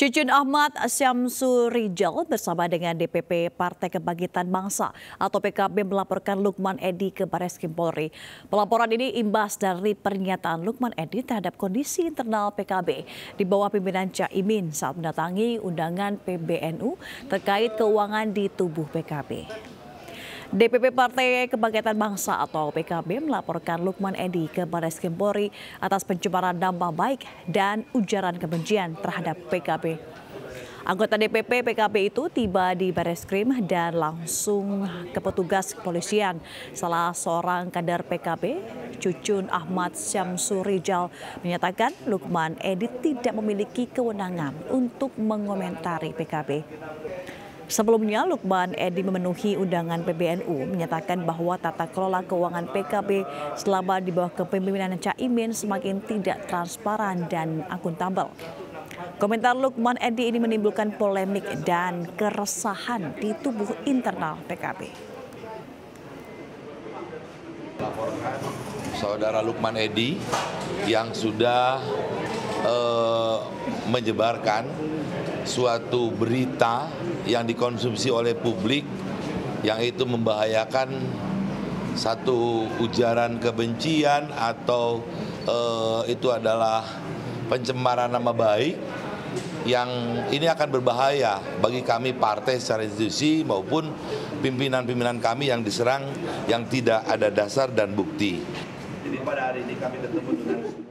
Cucun Ahmad Syamsu Rijal bersama dengan DPP Partai Kebangkitan Bangsa atau PKB melaporkan Lukman Edi ke Baris Kim Polri. Pelaporan ini imbas dari pernyataan Lukman Edi terhadap kondisi internal PKB di bawah pimpinan Cak Imin saat mendatangi undangan PBNU terkait keuangan di tubuh PKB. DPP Partai Kebangkitan Bangsa atau PKB melaporkan Lukman Edi ke Baris Kempori atas pencemaran nama baik dan ujaran kebencian terhadap PKB. Anggota DPP PKB itu tiba di Bareskrim dan langsung ke petugas kepolisian. Salah seorang kader PKB, Cucun Ahmad Syamsuri Rijal, menyatakan Lukman Edi tidak memiliki kewenangan untuk mengomentari PKB. Sebelumnya, Lukman Edi memenuhi undangan PBNU menyatakan bahwa tata kelola keuangan PKB selama di bawah kepemimpinan Caimin semakin tidak transparan dan akuntabel. Komentar Lukman Edi ini menimbulkan polemik dan keresahan di tubuh internal PKB. saudara Lukman Edi yang sudah uh, eh, menyebarkan suatu berita yang dikonsumsi oleh publik yang itu membahayakan satu ujaran kebencian atau uh, itu adalah pencemaran nama baik yang ini akan berbahaya bagi kami partai secara institusi maupun pimpinan-pimpinan kami yang diserang yang tidak ada dasar dan bukti. Jadi pada hari ini kami ketemu dengan